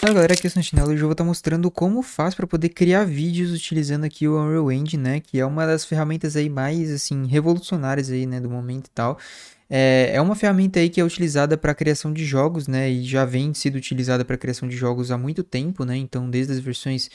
Fala galera, aqui é o Santinello e hoje eu vou estar mostrando como faz para poder criar vídeos utilizando aqui o Unreal Engine, né, que é uma das ferramentas aí mais, assim, revolucionárias aí, né, do momento e tal. É, é uma ferramenta aí que é utilizada para criação de jogos, né, e já vem sendo utilizada para criação de jogos há muito tempo, né, então desde as versões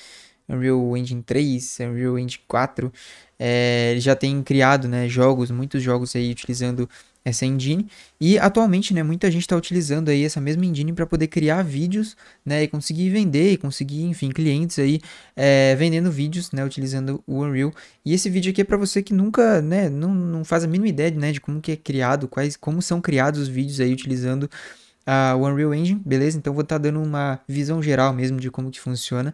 Unreal Engine 3, Unreal Engine 4, é, já tem criado, né, jogos, muitos jogos aí utilizando essa engine. E atualmente, né, muita gente está utilizando aí essa mesma engine para poder criar vídeos, né, e conseguir vender, e conseguir, enfim, clientes aí é, vendendo vídeos, né, utilizando o Unreal. E esse vídeo aqui é para você que nunca, né, não, não faz a mínima ideia, né, de como que é criado, quais, como são criados os vídeos aí utilizando a ah, Unreal Engine, beleza? Então vou estar tá dando uma visão geral mesmo de como que funciona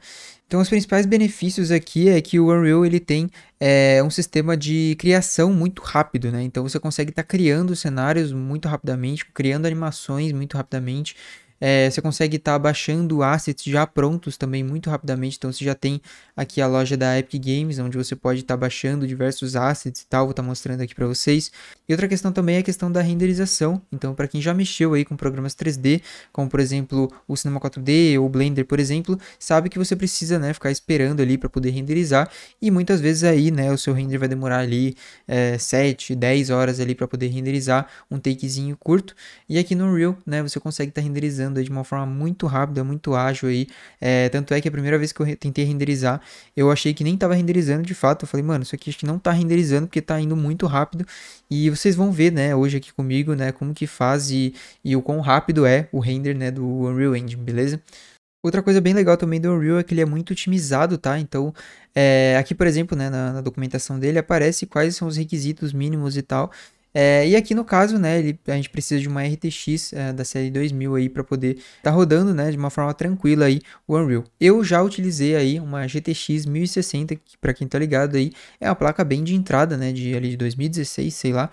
então, os principais benefícios aqui é que o Unreal ele tem é, um sistema de criação muito rápido, né? Então, você consegue estar tá criando cenários muito rapidamente, criando animações muito rapidamente. É, você consegue estar tá baixando assets já prontos também muito rapidamente. Então, você já tem aqui a loja da Epic Games, onde você pode estar tá baixando diversos assets e tal. Vou estar tá mostrando aqui para vocês. E outra questão também é a questão da renderização. Então, para quem já mexeu aí com programas 3D, como por exemplo o Cinema 4D ou o Blender, por exemplo, sabe que você precisa né, ficar esperando ali para poder renderizar. E muitas vezes aí né, o seu render vai demorar ali é, 7, 10 horas ali para poder renderizar um takezinho curto. E aqui no Unreal né, você consegue estar tá renderizando de uma forma muito rápida, muito ágil aí. É, tanto é que a primeira vez que eu tentei renderizar, eu achei que nem estava renderizando de fato. Eu falei, mano, isso aqui acho que não está renderizando porque está indo muito rápido. E você vocês vão ver, né, hoje aqui comigo, né, como que faz e, e o quão rápido é o render, né, do Unreal Engine, beleza? Outra coisa bem legal também do Unreal é que ele é muito otimizado, tá? Então, é, aqui, por exemplo, né, na, na, documentação dele aparece quais são os requisitos mínimos e tal. É, e aqui no caso, né, ele, a gente precisa de uma RTX é, da série 2000 aí para poder estar tá rodando, né, de uma forma tranquila aí o Unreal. Eu já utilizei aí uma GTX 1060, que para quem tá ligado aí, é uma placa bem de entrada, né, de ali de 2016, sei lá.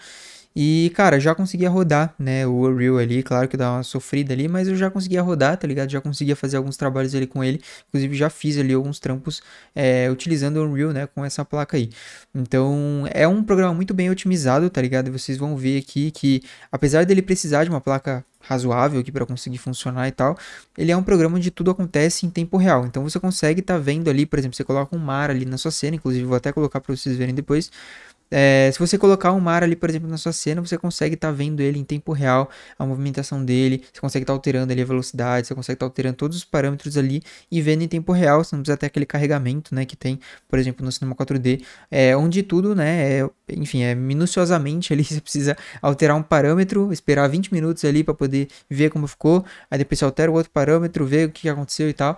E, cara, já conseguia rodar, né? O Unreal ali, claro que dá uma sofrida ali, mas eu já conseguia rodar, tá ligado? Já conseguia fazer alguns trabalhos ali com ele. Inclusive, já fiz ali alguns trampos é, utilizando o Unreal, né? Com essa placa aí. Então, é um programa muito bem otimizado, tá ligado? Vocês vão ver aqui que, apesar dele precisar de uma placa razoável aqui para conseguir funcionar e tal. Ele é um programa onde tudo acontece em tempo real. Então você consegue estar tá vendo ali, por exemplo, você coloca um mar ali na sua cena, inclusive vou até colocar para vocês verem depois. É, se você colocar um mar ali, por exemplo, na sua cena, você consegue estar tá vendo ele em tempo real, a movimentação dele, você consegue estar tá alterando ali a velocidade, você consegue estar tá alterando todos os parâmetros ali e vendo em tempo real, você não precisa ter aquele carregamento, né, que tem, por exemplo, no cinema 4D, é, onde tudo, né, é, enfim, é minuciosamente ali, você precisa alterar um parâmetro, esperar 20 minutos ali para poder ver como ficou, aí depois você altera o outro parâmetro, ver o que aconteceu e tal.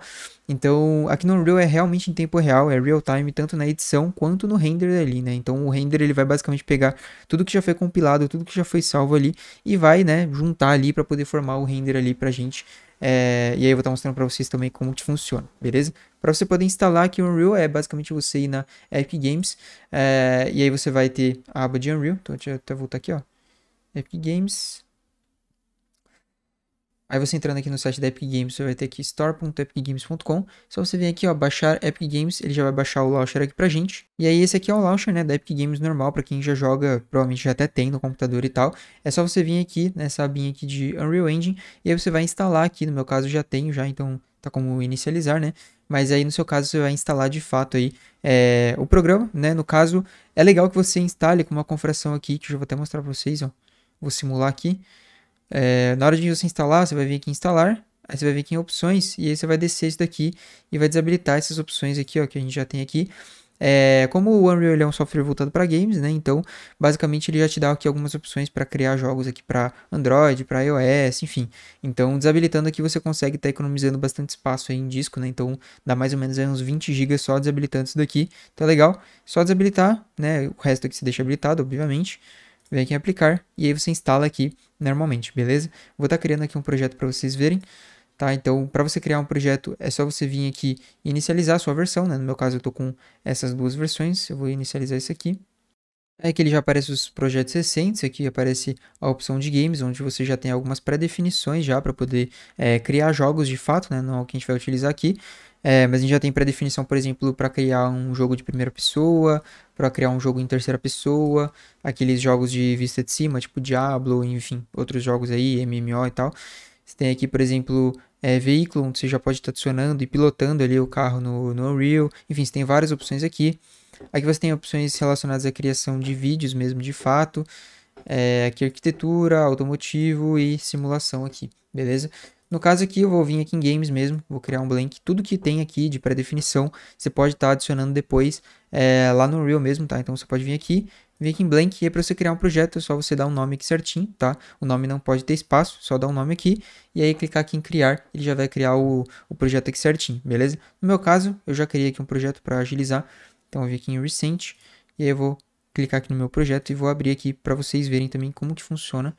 Então, aqui no Unreal é realmente em tempo real, é real time, tanto na edição quanto no render ali, né? Então, o render ele vai basicamente pegar tudo que já foi compilado, tudo que já foi salvo ali e vai, né, juntar ali para poder formar o render ali pra gente. É... e aí eu vou estar mostrando para vocês também como que funciona, beleza? Para você poder instalar aqui o Unreal é basicamente você ir na Epic Games é... e aí você vai ter a aba de Unreal. Então, deixa eu até voltar aqui, ó. Epic Games. Aí você entrando aqui no site da Epic Games, você vai ter aqui store.epicgames.com. Só você vem aqui, ó, baixar Epic Games, ele já vai baixar o launcher aqui pra gente. E aí esse aqui é o launcher, né, da Epic Games normal, pra quem já joga, provavelmente já até tem no computador e tal. É só você vir aqui nessa abinha aqui de Unreal Engine, e aí você vai instalar aqui, no meu caso já tenho já, então tá como inicializar, né? Mas aí no seu caso você vai instalar de fato aí é, o programa, né? No caso, é legal que você instale com uma configuração aqui, que eu já vou até mostrar pra vocês, ó. Vou simular aqui. É, na hora de você instalar, você vai vir aqui em instalar, aí você vai vir aqui em opções e aí você vai descer isso daqui e vai desabilitar essas opções aqui, ó, que a gente já tem aqui. É, como o Unreal é um software voltado para games, né? Então, basicamente ele já te dá aqui algumas opções para criar jogos aqui para Android, para iOS, enfim. Então, desabilitando aqui você consegue estar tá economizando bastante espaço em disco, né? Então, dá mais ou menos uns 20 GB só desabilitando isso daqui. Tá legal? Só desabilitar, né? O resto aqui você deixa habilitado, obviamente vem aqui em aplicar e aí você instala aqui normalmente, beleza? Vou estar tá criando aqui um projeto para vocês verem. Tá, então, para você criar um projeto, é só você vir aqui e inicializar a sua versão. Né? No meu caso, eu estou com essas duas versões. Eu vou inicializar isso aqui. É que ele já aparece os projetos recentes, aqui aparece a opção de games, onde você já tem algumas pré-definições já para poder é, criar jogos de fato, né? não é o que a gente vai utilizar aqui. É, mas a gente já tem pré-definição, por exemplo, para criar um jogo de primeira pessoa, para criar um jogo em terceira pessoa, aqueles jogos de vista de cima, tipo Diablo, enfim, outros jogos aí, MMO e tal. Você tem aqui, por exemplo, é, veículo, onde você já pode estar adicionando e pilotando ali o carro no, no Unreal. Enfim, você tem várias opções aqui. Aqui você tem opções relacionadas à criação de vídeos mesmo, de fato. É, aqui arquitetura, automotivo e simulação aqui, beleza? No caso aqui, eu vou vir aqui em Games mesmo, vou criar um blank. Tudo que tem aqui de pré-definição, você pode estar tá adicionando depois é, lá no Real mesmo, tá? Então você pode vir aqui, vir aqui em blank, e aí para você criar um projeto é só você dar um nome aqui certinho, tá? O nome não pode ter espaço, só dá um nome aqui, e aí clicar aqui em criar, ele já vai criar o, o projeto aqui certinho, beleza? No meu caso, eu já criei aqui um projeto para agilizar, então eu vim aqui em Recent, e aí eu vou clicar aqui no meu projeto e vou abrir aqui para vocês verem também como que funciona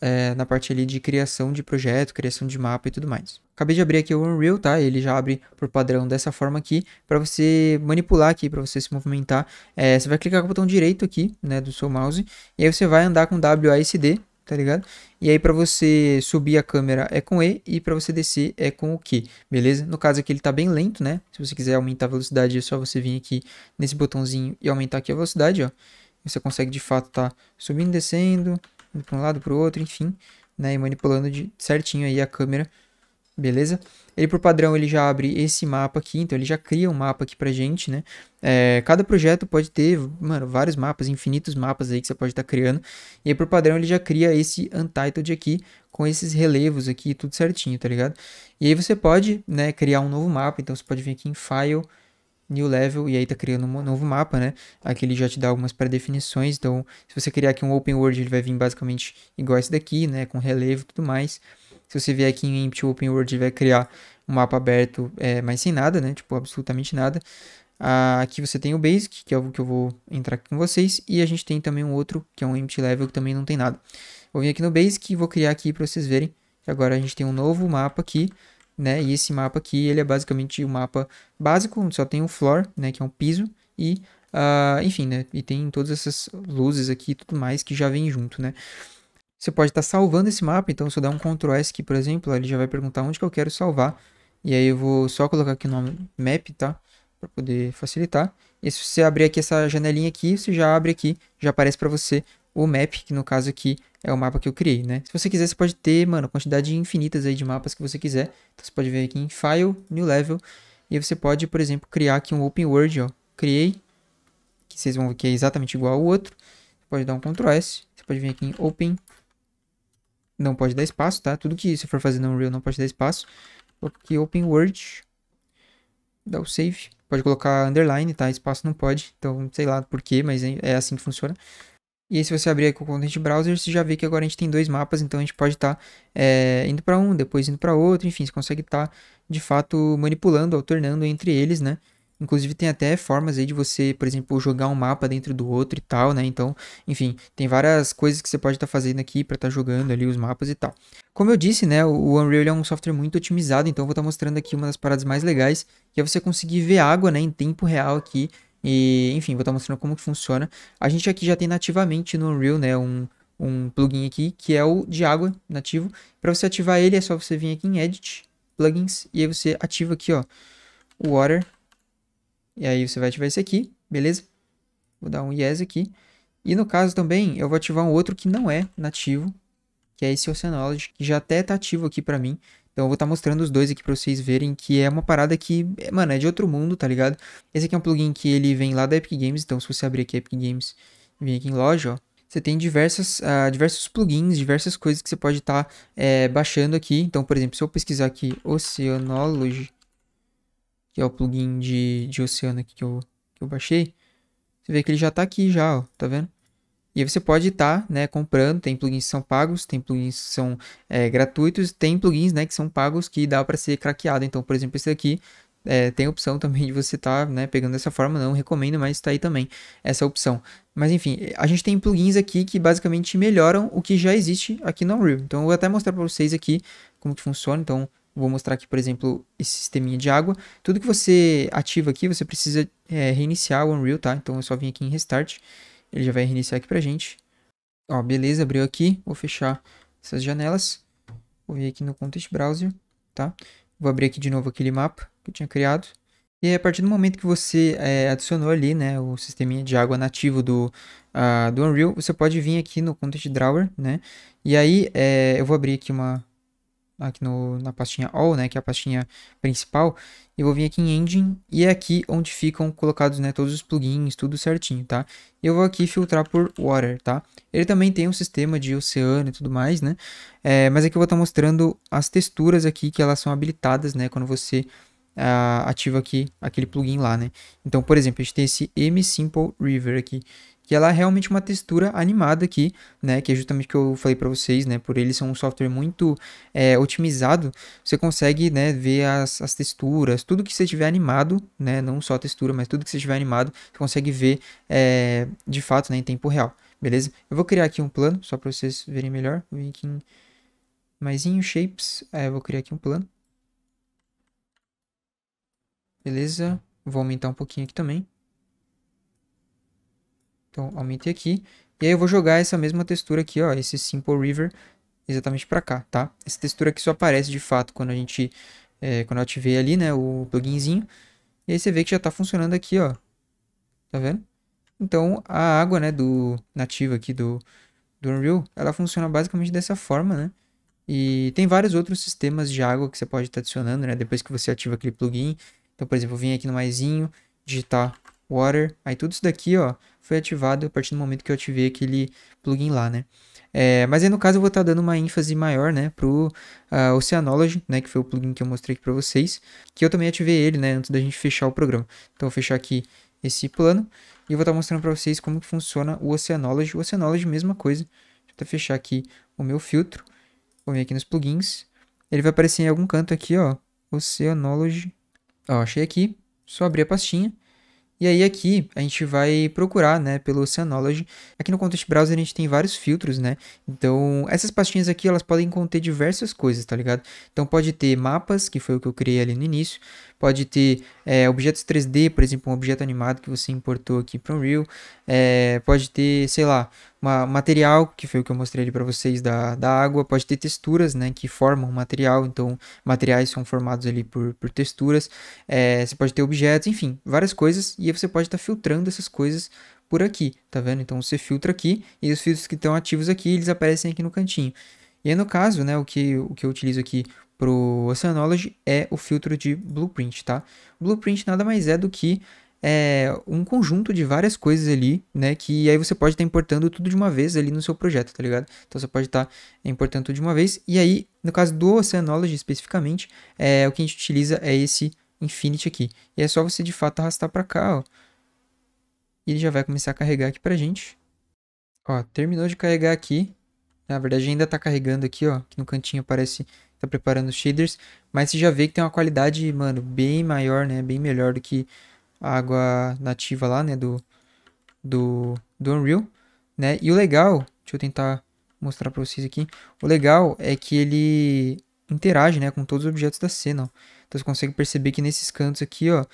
é, na parte ali de criação de projeto, criação de mapa e tudo mais. Acabei de abrir aqui o Unreal, tá? Ele já abre por padrão dessa forma aqui, para você manipular aqui, para você se movimentar. É, você vai clicar com o botão direito aqui, né, do seu mouse, e aí você vai andar com WASD, tá ligado? E aí para você subir a câmera é com E e para você descer é com o Q, beleza? No caso aqui ele tá bem lento, né? Se você quiser aumentar a velocidade é só você vir aqui nesse botãozinho e aumentar aqui a velocidade, ó. Você consegue de fato tá subindo, descendo, indo para um lado para o outro, enfim, né, e manipulando de certinho aí a câmera, beleza? Ele por padrão ele já abre esse mapa aqui, então ele já cria um mapa aqui para gente, né? É, cada projeto pode ter, mano, vários mapas, infinitos mapas aí que você pode estar tá criando. E aí por padrão ele já cria esse untitled aqui com esses relevos aqui, tudo certinho, tá ligado? E aí você pode, né, criar um novo mapa, então você pode vir aqui em File, new level, e aí tá criando um novo mapa, né? Aqui ele já te dá algumas pré-definições, então se você criar aqui um open world, ele vai vir basicamente igual esse daqui, né? Com relevo e tudo mais. Se você vier aqui em Empty Open World, ele vai criar um mapa aberto, é, mas sem nada, né? Tipo, absolutamente nada. Ah, aqui você tem o Basic, que é o que eu vou entrar aqui com vocês. E a gente tem também um outro, que é um Empty Level, que também não tem nada. Vou vir aqui no Basic e vou criar aqui para vocês verem. Agora a gente tem um novo mapa aqui né? E esse mapa aqui, ele é basicamente um mapa básico, só tem o um floor, né, que é um piso e uh, enfim, né? E tem todas essas luzes aqui e tudo mais que já vem junto, né? Você pode estar tá salvando esse mapa, então se eu dar um Ctrl S aqui, por exemplo, ele já vai perguntar onde que eu quero salvar. E aí eu vou só colocar aqui o nome map, tá? Para poder facilitar. E se você abrir aqui essa janelinha aqui, você já abre aqui, já aparece para você o map, que no caso aqui é o mapa que eu criei, né? Se você quiser, você pode ter, mano, quantidade infinitas aí de mapas que você quiser. Então, você pode ver aqui em File, New Level, e aí você pode, por exemplo, criar aqui um Open World, ó. Criei, que vocês vão ver que é exatamente igual ao outro. Você pode dar um Ctrl S, você pode vir aqui em Open, não pode dar espaço, tá? Tudo que você for fazer no Unreal não pode dar espaço. Coloca aqui Open World, dá o Save. Pode colocar underline, tá? Espaço não pode, então sei lá por quê, mas é, é assim que funciona. E aí, se você abrir aqui o Content Browser, você já vê que agora a gente tem dois mapas, então a gente pode estar tá, é, indo para um, depois indo para outro, enfim, você consegue estar, tá, de fato, manipulando, alternando entre eles, né? Inclusive tem até formas aí de você, por exemplo, jogar um mapa dentro do outro e tal, né? Então, enfim, tem várias coisas que você pode estar tá fazendo aqui para estar tá jogando ali os mapas e tal. Como eu disse, né, o Unreal é um software muito otimizado, então eu vou estar tá mostrando aqui uma das paradas mais legais, que é você conseguir ver água, né, em tempo real aqui, e, enfim, vou estar mostrando como que funciona. A gente aqui já tem nativamente no Unreal, né, um, um plugin aqui, que é o de água nativo. Para você ativar ele, é só você vir aqui em Edit, Plugins, e aí você ativa aqui, ó, Water. E aí você vai ativar esse aqui, beleza? Vou dar um Yes aqui. E no caso também, eu vou ativar um outro que não é nativo, que é esse Oceanology, que já até está ativo aqui para mim. Então eu vou estar tá mostrando os dois aqui para vocês verem que é uma parada que, mano, é de outro mundo, tá ligado? Esse aqui é um plugin que ele vem lá da Epic Games, então se você abrir aqui Epic Games e vir aqui em loja, ó, você tem diversas, uh, diversos plugins, diversas coisas que você pode estar tá, é, baixando aqui. Então, por exemplo, se eu pesquisar aqui Oceanology, que é o plugin de, de oceano aqui que eu, que eu baixei, você vê que ele já tá aqui já, ó, tá vendo? E aí você pode estar tá, né, comprando, tem plugins que são pagos, tem plugins que são é, gratuitos, tem plugins né, que são pagos que dá para ser craqueado. Então, por exemplo, esse daqui é, tem a opção também de você estar tá, né, pegando dessa forma, não recomendo, mas está aí também essa opção. Mas enfim, a gente tem plugins aqui que basicamente melhoram o que já existe aqui no Unreal. Então eu vou até mostrar para vocês aqui como que funciona, então vou mostrar aqui, por exemplo, esse sisteminha de água. Tudo que você ativa aqui, você precisa é, reiniciar o Unreal, tá? Então eu é só vim aqui em Restart ele já vai reiniciar aqui pra gente. Ó, beleza, abriu aqui. Vou fechar essas janelas. Vou vir aqui no Context Browser, tá? Vou abrir aqui de novo aquele mapa que eu tinha criado. E a partir do momento que você é, adicionou ali, né, o sisteminha de água nativo do, uh, do Unreal, você pode vir aqui no Content Drawer, né, e aí é, eu vou abrir aqui uma, aqui no, na pastinha All, né, que é a pastinha principal, e vou vir aqui em Engine e é aqui onde ficam colocados, né, todos os plugins, tudo certinho, tá? Eu vou aqui filtrar por Water, tá? Ele também tem um sistema de oceano e tudo mais, né? É, mas aqui eu vou estar tá mostrando as texturas aqui que elas são habilitadas, né, quando você uh, ativa aqui aquele plugin lá, né? Então, por exemplo, a gente tem esse M Simple River aqui que ela é realmente uma textura animada aqui, né? Que é justamente o que eu falei para vocês, né? Por ele ser um software muito é, otimizado, você consegue, né? Ver as, as texturas, tudo que você tiver animado, né? Não só a textura, mas tudo que você tiver animado, você consegue ver é, de fato, né? Em tempo real, beleza? Eu vou criar aqui um plano, só para vocês verem melhor. Vou vir aqui em maisinho, shapes, é, eu vou criar aqui um plano. Beleza? Vou aumentar um pouquinho aqui também. Então, aumentei aqui. E aí eu vou jogar essa mesma textura aqui, ó, esse Simple River, exatamente para cá, tá? Essa textura aqui só aparece de fato quando a gente, é, quando eu ativei ali, né, o pluginzinho. E aí você vê que já tá funcionando aqui, ó. Tá vendo? Então, a água, né, do nativo aqui do, do Unreal, ela funciona basicamente dessa forma, né? E tem vários outros sistemas de água que você pode estar tá adicionando, né? Depois que você ativa aquele plugin. Então, por exemplo, eu vim aqui no maisinho, digitar water. Aí tudo isso daqui, ó, foi ativado a partir do momento que eu ativei aquele plugin lá, né? É, mas aí no caso eu vou estar tá dando uma ênfase maior, né, pro uh, Oceanology, né, que foi o plugin que eu mostrei aqui para vocês, que eu também ativei ele, né, antes da gente fechar o programa. Então eu vou fechar aqui esse plano e eu vou estar tá mostrando para vocês como que funciona o Oceanology. O Oceanology, mesma coisa. Deixa eu até fechar aqui o meu filtro. Vou vir aqui nos plugins. Ele vai aparecer em algum canto aqui, ó, Oceanology. Ó, achei aqui. Só abrir a pastinha e aí aqui a gente vai procurar, né, pelo oceanology. Aqui no Context Browser a gente tem vários filtros, né? Então, essas pastinhas aqui, elas podem conter diversas coisas, tá ligado? Então pode ter mapas, que foi o que eu criei ali no início, pode ter é, objetos 3D, por exemplo, um objeto animado que você importou aqui para o Unreal, é, pode ter, sei lá, uma, material, que foi o que eu mostrei ali para vocês da, da água, pode ter texturas, né, que formam material, então materiais são formados ali por, por texturas, é, você pode ter objetos, enfim, várias coisas, e aí você pode estar tá filtrando essas coisas por aqui, tá vendo? Então você filtra aqui, e os filtros que estão ativos aqui, eles aparecem aqui no cantinho. E aí, no caso, né, o que, o que eu utilizo aqui para o Oceanology é o filtro de Blueprint, tá? Blueprint nada mais é do que é, um conjunto de várias coisas ali, né? Que aí você pode estar tá importando tudo de uma vez ali no seu projeto, tá ligado? Então você pode estar tá importando tudo de uma vez. E aí, no caso do Oceanology especificamente, é, o que a gente utiliza é esse Infinity aqui. E é só você de fato arrastar para cá, ó. E ele já vai começar a carregar aqui a gente. Ó, terminou de carregar aqui. Na verdade ainda está carregando aqui, ó. Aqui no cantinho aparece tá preparando os shaders, mas você já vê que tem uma qualidade, mano, bem maior, né, bem melhor do que a água nativa lá, né, do, do, do Unreal, né, e o legal, deixa eu tentar mostrar pra vocês aqui, o legal é que ele interage, né, com todos os objetos da cena, ó. então você consegue perceber que nesses cantos aqui, ó,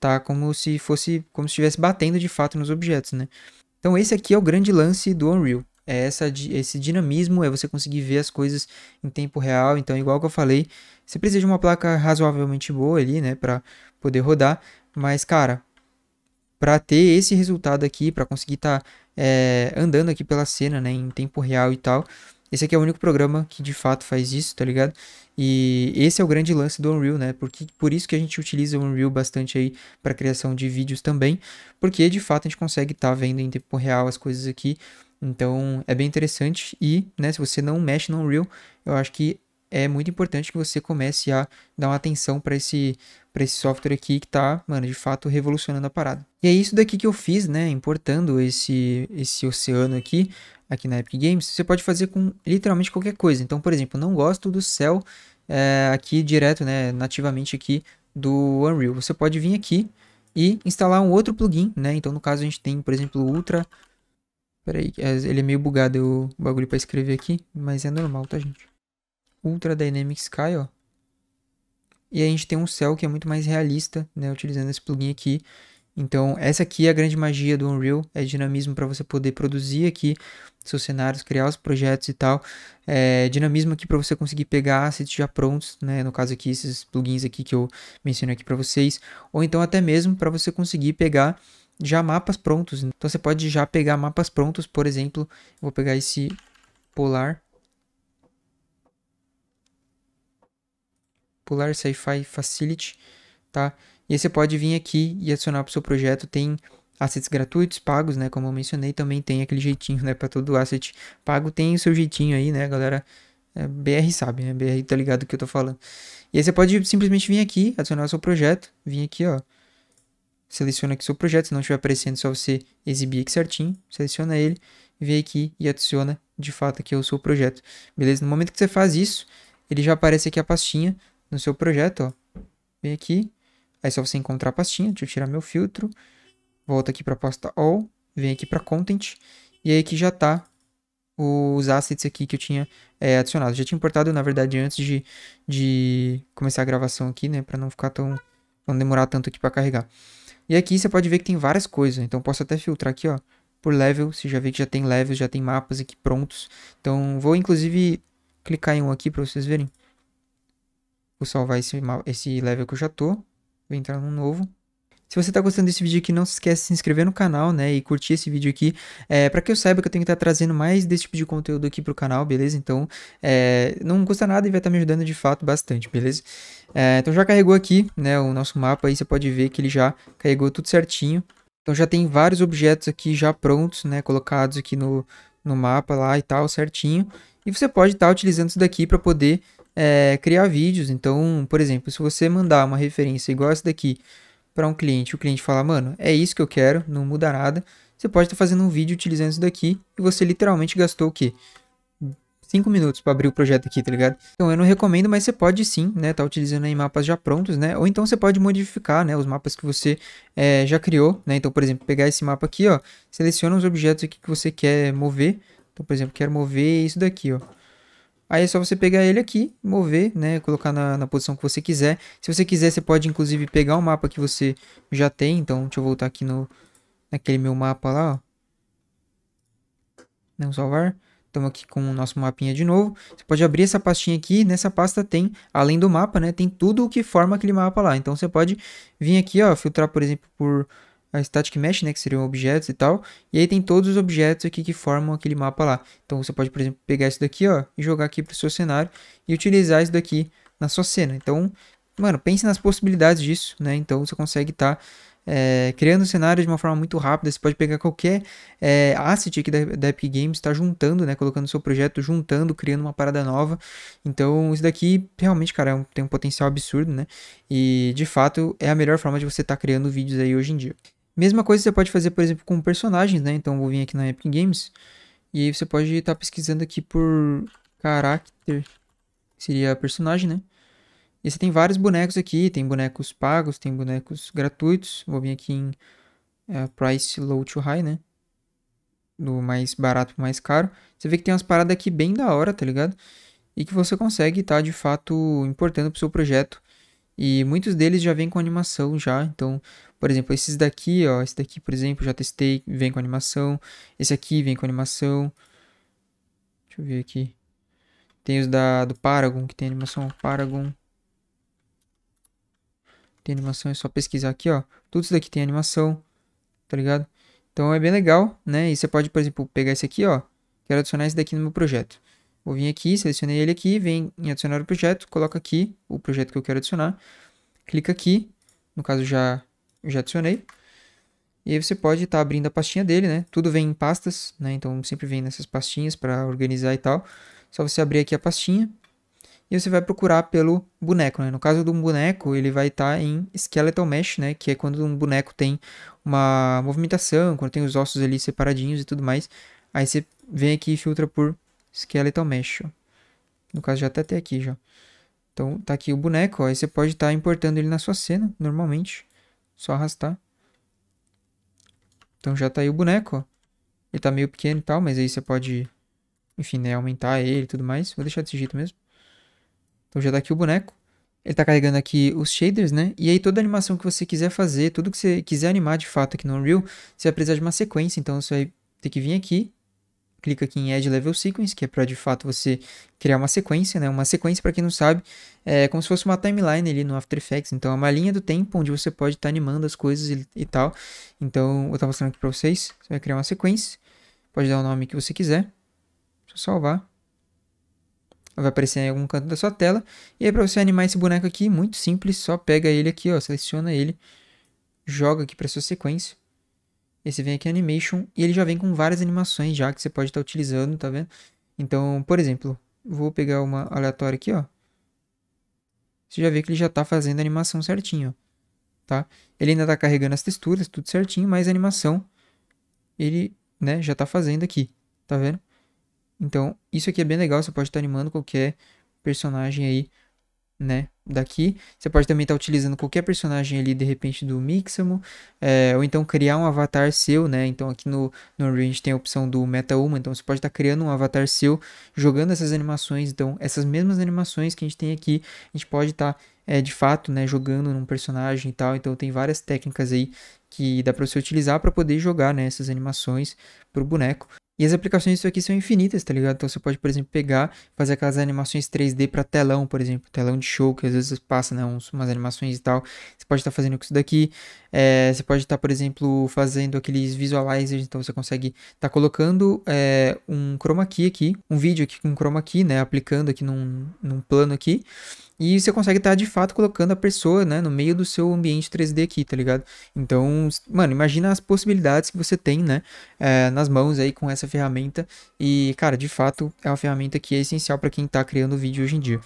tá como se fosse, como se estivesse batendo de fato nos objetos, né. Então esse aqui é o grande lance do Unreal é essa, esse dinamismo, é você conseguir ver as coisas em tempo real. Então, igual que eu falei, você precisa de uma placa razoavelmente boa ali, né, para poder rodar. Mas, cara, para ter esse resultado aqui, para conseguir estar tá, é, andando aqui pela cena, né, em tempo real e tal, esse aqui é o único programa que de fato faz isso, tá ligado? E esse é o grande lance do Unreal, né? Porque, por isso que a gente utiliza o Unreal bastante aí para criação de vídeos também, porque de fato a gente consegue estar tá vendo em tempo real as coisas aqui então é bem interessante e, né, se você não mexe no Unreal, eu acho que é muito importante que você comece a dar uma atenção para esse para esse software aqui que tá, mano, de fato revolucionando a parada. E é isso daqui que eu fiz, né, importando esse esse oceano aqui aqui na Epic Games. Você pode fazer com literalmente qualquer coisa. Então, por exemplo, não gosto do céu é, aqui direto, né, nativamente aqui do Unreal. Você pode vir aqui e instalar um outro plugin, né? Então, no caso, a gente tem, por exemplo, o Ultra Peraí, ele é meio bugado o bagulho pra escrever aqui, mas é normal, tá, gente? Ultra Dynamic Sky, ó. E a gente tem um céu que é muito mais realista, né, utilizando esse plugin aqui. Então, essa aqui é a grande magia do Unreal, é dinamismo para você poder produzir aqui seus cenários, criar os projetos e tal. É dinamismo aqui para você conseguir pegar assets já prontos, né? No caso aqui, esses plugins aqui que eu mencionei aqui para vocês. Ou então até mesmo para você conseguir pegar já mapas prontos. Então você pode já pegar mapas prontos, por exemplo, vou pegar esse Polar. Polar Sci-Fi Facility, tá? E aí você pode vir aqui e adicionar para o seu projeto, tem assets gratuitos, pagos, né, como eu mencionei, também tem aquele jeitinho, né, para todo asset pago tem o seu jeitinho aí, né, galera, é, BR sabe, né, BR tá ligado o que eu tô falando. E aí você pode simplesmente vir aqui, adicionar o seu projeto, vir aqui, ó, seleciona aqui seu projeto, se não estiver aparecendo, é só você exibir aqui certinho, seleciona ele, vem aqui e adiciona de fato aqui o seu projeto, beleza? No momento que você faz isso, ele já aparece aqui a pastinha no seu projeto, ó, vem aqui, aí é só você encontrar a pastinha, deixa eu tirar meu filtro, volta aqui para a pasta All, vem aqui para Content, e aí aqui já está os assets aqui que eu tinha é, adicionado. Já tinha importado, na verdade, antes de, de começar a gravação aqui, né, para não ficar tão, não demorar tanto aqui para carregar. E aqui você pode ver que tem várias coisas, então posso até filtrar aqui, ó, por level, você já vê que já tem levels, já tem mapas aqui prontos. Então vou inclusive clicar em um aqui para vocês verem. Vou salvar esse, esse level que eu já tô, vou entrar num novo. Se você tá gostando desse vídeo aqui, não se esquece de se inscrever no canal, né? E curtir esse vídeo aqui. É, para que eu saiba que eu tenho que estar tá trazendo mais desse tipo de conteúdo aqui pro canal, beleza? Então, é, não custa nada e vai estar tá me ajudando de fato bastante, beleza? É, então já carregou aqui, né, o nosso mapa aí, você pode ver que ele já carregou tudo certinho. Então já tem vários objetos aqui já prontos, né, colocados aqui no, no mapa lá e tal, certinho. E você pode estar tá utilizando isso daqui para poder é, criar vídeos. Então, por exemplo, se você mandar uma referência igual essa daqui para um cliente, o cliente fala, mano, é isso que eu quero, não muda nada. Você pode estar tá fazendo um vídeo utilizando isso daqui e você literalmente gastou o quê? 5 minutos para abrir o projeto aqui, tá ligado? Então eu não recomendo, mas você pode sim, né? Tá utilizando aí mapas já prontos, né? Ou então você pode modificar, né? Os mapas que você é, já criou, né? Então, por exemplo, pegar esse mapa aqui, ó. Seleciona os objetos aqui que você quer mover. Então, por exemplo, quero mover isso daqui, ó. Aí é só você pegar ele aqui, mover, né? Colocar na, na, posição que você quiser. Se você quiser, você pode inclusive pegar o mapa que você já tem. Então, deixa eu voltar aqui no naquele meu mapa lá, ó. Não salvar. Estamos aqui com o nosso mapinha de novo. Você pode abrir essa pastinha aqui. Nessa pasta tem, além do mapa, né? Tem tudo o que forma aquele mapa lá. Então, você pode vir aqui, ó. Filtrar, por exemplo, por a static mesh, né, que seriam objetos e tal. E aí tem todos os objetos aqui que formam aquele mapa lá. Então você pode, por exemplo, pegar isso daqui, ó, e jogar aqui para o seu cenário e utilizar isso daqui na sua cena. Então, mano, pense nas possibilidades disso, né? Então você consegue estar tá, é, criando cenários cenário de uma forma muito rápida. Você pode pegar qualquer é, asset aqui da, da Epic Games, está juntando, né? Colocando o seu projeto, juntando, criando uma parada nova. Então, isso daqui realmente, cara, é um, tem um potencial absurdo, né? E de fato é a melhor forma de você estar tá criando vídeos aí hoje em dia. Mesma coisa você pode fazer, por exemplo, com personagens, né? Então vou vir aqui na Epic Games e aí você pode estar tá pesquisando aqui por character, seria personagem, né? E você tem vários bonecos aqui, tem bonecos pagos, tem bonecos gratuitos. Vou vir aqui em é, price low to high, né? Do mais barato pro mais caro. Você vê que tem umas paradas aqui bem da hora, tá ligado? E que você consegue estar tá, de fato importando pro seu projeto e muitos deles já vêm com animação já, então, por exemplo, esses daqui, ó, esse daqui, por exemplo, já testei, vem com animação. Esse aqui vem com animação. Deixa eu ver aqui. Tem os da, do Paragon, que tem animação Paragon. Tem animação, é só pesquisar aqui, ó. Tudo isso daqui tem animação, tá ligado? Então é bem legal, né? E você pode, por exemplo, pegar esse aqui, ó. Quero adicionar esse daqui no meu projeto. Vou vir aqui, selecionei ele aqui, vem em adicionar o projeto, coloca aqui o projeto que eu quero adicionar, clica aqui, no caso já, já adicionei, e aí você pode estar tá abrindo a pastinha dele, né? Tudo vem em pastas, né? Então sempre vem nessas pastinhas para organizar e tal. Só você abrir aqui a pastinha e você vai procurar pelo boneco, né? No caso de um boneco, ele vai estar tá em skeletal mesh, né? Que é quando um boneco tem uma movimentação, quando tem os ossos ali separadinhos e tudo mais. Aí você vem aqui e filtra por Skeletal Mesh. Ó. No caso, já até tem aqui já. Então, tá aqui o boneco, ó. Aí você pode estar tá importando ele na sua cena, normalmente. Só arrastar. Então já tá aí o boneco, ó. Ele tá meio pequeno e tal, mas aí você pode, enfim, né, aumentar ele e tudo mais. Vou deixar desse jeito mesmo. Então já tá aqui o boneco. Ele tá carregando aqui os shaders, né? E aí toda animação que você quiser fazer, tudo que você quiser animar de fato aqui no Unreal, você vai precisar de uma sequência. Então você vai ter que vir aqui clica aqui em Add Level Sequence, que é para de fato você criar uma sequência, né? Uma sequência, para quem não sabe, é como se fosse uma timeline ali no After Effects. Então, é uma linha do tempo onde você pode estar tá animando as coisas e, e tal. Então, eu estou mostrando aqui para vocês. Você vai criar uma sequência. Pode dar o nome que você quiser. Deixa eu salvar. Vai aparecer em algum canto da sua tela. E aí, para você animar esse boneco aqui, muito simples. Só pega ele aqui, ó. Seleciona ele. Joga aqui para sua sequência. Esse vem aqui Animation e ele já vem com várias animações já que você pode estar tá utilizando, tá vendo? Então, por exemplo, vou pegar uma aleatória aqui, ó. Você já vê que ele já está fazendo a animação certinho, ó, tá? Ele ainda está carregando as texturas, tudo certinho, mas a animação ele, né, já está fazendo aqui, tá vendo? Então, isso aqui é bem legal, você pode estar tá animando qualquer personagem aí né? Daqui. Você pode também estar tá utilizando qualquer personagem ali, de repente, do Mixamo. É, ou então criar um avatar seu, né? Então aqui no, no Unreal a gente tem a opção do Meta Uma. Então você pode estar tá criando um avatar seu, jogando essas animações. Então, essas mesmas animações que a gente tem aqui, a gente pode estar, tá, é, de fato, né? Jogando num personagem e tal. Então tem várias técnicas aí que dá para você utilizar para poder jogar né, essas animações para o boneco. E as aplicações disso aqui são infinitas, tá ligado? Então você pode, por exemplo, pegar, fazer aquelas animações 3D para telão, por exemplo, telão de show, que às vezes passa, né, uns, umas animações e tal. Você pode estar tá fazendo com isso daqui. É, você pode estar, tá, por exemplo, fazendo aqueles visualizers, então você consegue estar tá colocando é, um chroma key aqui, um vídeo aqui com chroma key, né, aplicando aqui num, num plano aqui. E você consegue estar tá, de fato colocando a pessoa, né, no meio do seu ambiente 3D aqui, tá ligado? Então, mano, imagina as possibilidades que você tem, né, é, nas mãos aí com essa ferramenta. E, cara, de fato é uma ferramenta que é essencial para quem está criando vídeo hoje em dia.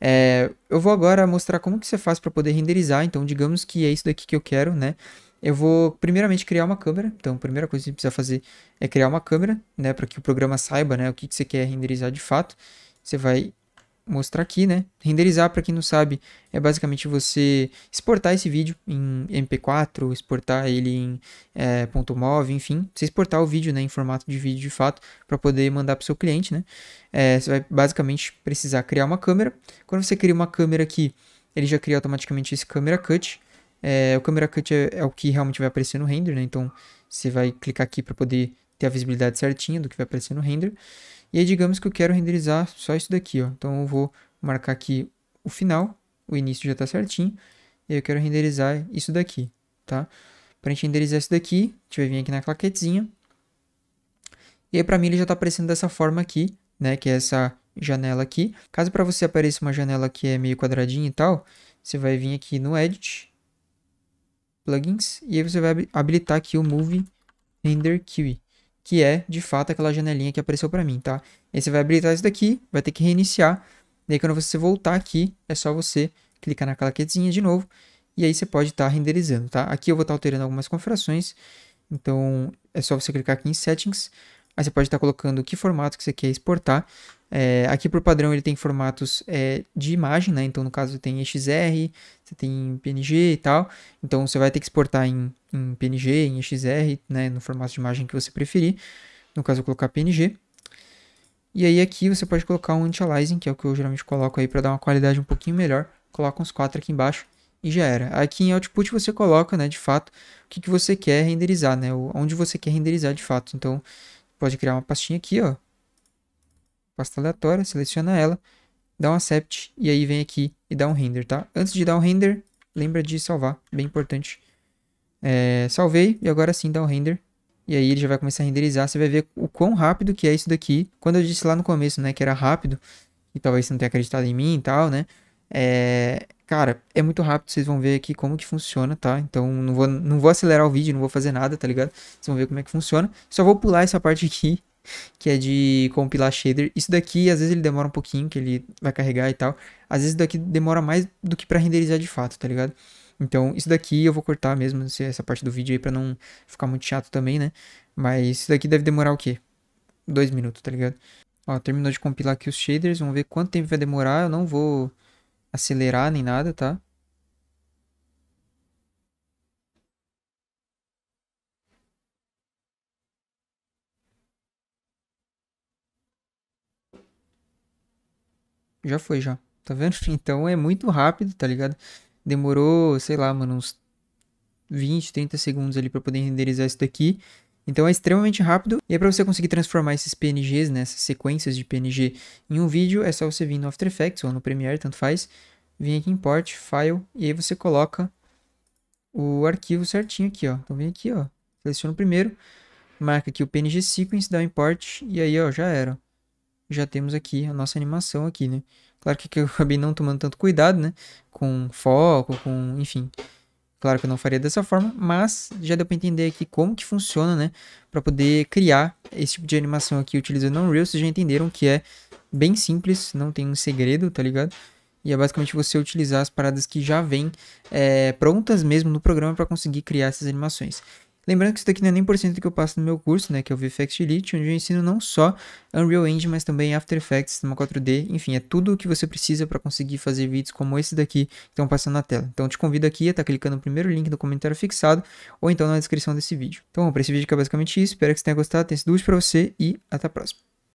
É, eu vou agora mostrar como que você faz para poder renderizar. Então, digamos que é isso daqui que eu quero, né? Eu vou primeiramente criar uma câmera. Então, a primeira coisa que você precisa fazer é criar uma câmera, né? Para que o programa saiba, né? O que, que você quer renderizar de fato. Você vai mostrar aqui, né? Renderizar, para quem não sabe, é basicamente você exportar esse vídeo em MP4, exportar ele em é, ponto .mov, enfim, você exportar o vídeo, né, em formato de vídeo de fato, para poder mandar para o seu cliente, né? É, você vai basicamente precisar criar uma câmera. Quando você cria uma câmera aqui, ele já cria automaticamente esse câmera cut. É, o câmera cut é, é o que realmente vai aparecer no render, né? Então você vai clicar aqui para poder ter a visibilidade certinha do que vai aparecer no render. E aí digamos que eu quero renderizar só isso daqui, ó. Então eu vou marcar aqui o final, o início já está certinho, e eu quero renderizar isso daqui, tá? Para a gente renderizar isso daqui, a gente vai vir aqui na claquetezinha, e aí para mim ele já está aparecendo dessa forma aqui, né, que é essa janela aqui. Caso para você apareça uma janela que é meio quadradinha e tal, você vai vir aqui no Edit, Plugins, e aí você vai habilitar aqui o Move Render Queue, que é de fato aquela janelinha que apareceu para mim, tá? Aí você vai habilitar isso daqui, vai ter que reiniciar. Daí quando você voltar aqui, é só você clicar na claquetezinha de novo e aí você pode estar tá renderizando, tá? Aqui eu vou estar tá alterando algumas configurações, então é só você clicar aqui em Settings, Aí você pode estar tá colocando que formato que você quer exportar. É, aqui por padrão ele tem formatos é, de imagem, né? Então no caso tem XR, você tem PNG e tal. Então você vai ter que exportar em, em PNG, em XR, né? No formato de imagem que você preferir. No caso eu colocar PNG. E aí aqui você pode colocar um anti-aliasing, que é o que eu geralmente coloco aí para dar uma qualidade um pouquinho melhor. Coloca uns 4 aqui embaixo e já era. Aqui em output você coloca, né, de fato, o que, que você quer renderizar, né, onde você quer renderizar de fato. Então, pode criar uma pastinha aqui, ó. Pasta aleatória, seleciona ela, dá um accept e aí vem aqui e dá um render, tá? Antes de dar um render, lembra de salvar, bem importante. É, salvei e agora sim dá um render. E aí ele já vai começar a renderizar, você vai ver o quão rápido que é isso daqui. Quando eu disse lá no começo, né, que era rápido, e talvez você não tenha acreditado em mim e tal, né? É, cara, é muito rápido, vocês vão ver aqui como que funciona, tá? Então não vou, não vou acelerar o vídeo, não vou fazer nada, tá ligado? Vocês vão ver como é que funciona. Só vou pular essa parte aqui, que é de compilar shader. Isso daqui, às vezes ele demora um pouquinho, que ele vai carregar e tal. Às vezes isso daqui demora mais do que para renderizar de fato, tá ligado? Então, isso daqui eu vou cortar mesmo, essa parte do vídeo aí, pra não ficar muito chato também, né? Mas isso daqui deve demorar o quê? Dois minutos, tá ligado? Ó, terminou de compilar aqui os shaders, vamos ver quanto tempo vai demorar. Eu não vou acelerar nem nada, tá? Já foi, já. Tá vendo? Então é muito rápido, tá ligado? Demorou, sei lá, mano, uns 20, 30 segundos ali para poder renderizar isso daqui. Então é extremamente rápido e é para você conseguir transformar esses PNGs, né, essas sequências de PNG em um vídeo, é só você vir no After Effects ou no Premiere, tanto faz, vir aqui em Import, File, e aí você coloca o arquivo certinho aqui, ó. Então vem aqui, ó, seleciona o primeiro, marca aqui o PNG Sequence, dá o Import, e aí, ó, já era. Já temos aqui a nossa animação aqui, né. Claro que eu acabei não tomando tanto cuidado, né, com foco, com, enfim... Claro que eu não faria dessa forma, mas já deu para entender aqui como que funciona, né? Para poder criar esse tipo de animação aqui utilizando Unreal, vocês já entenderam que é bem simples, não tem um segredo, tá ligado? E é basicamente você utilizar as paradas que já vêm é, prontas mesmo no programa para conseguir criar essas animações. Lembrando que isso daqui não é nem por cento que eu passo no meu curso, né, que é o VFX Elite, onde eu ensino não só Unreal Engine, mas também After Effects, Cinema 4D, enfim, é tudo o que você precisa para conseguir fazer vídeos como esse daqui que estão passando na tela. Então te convido aqui a estar tá clicando no primeiro link no comentário fixado ou então na descrição desse vídeo. Então, para esse vídeo que é basicamente isso, espero que você tenha gostado, tenha sido útil para você e até a próxima.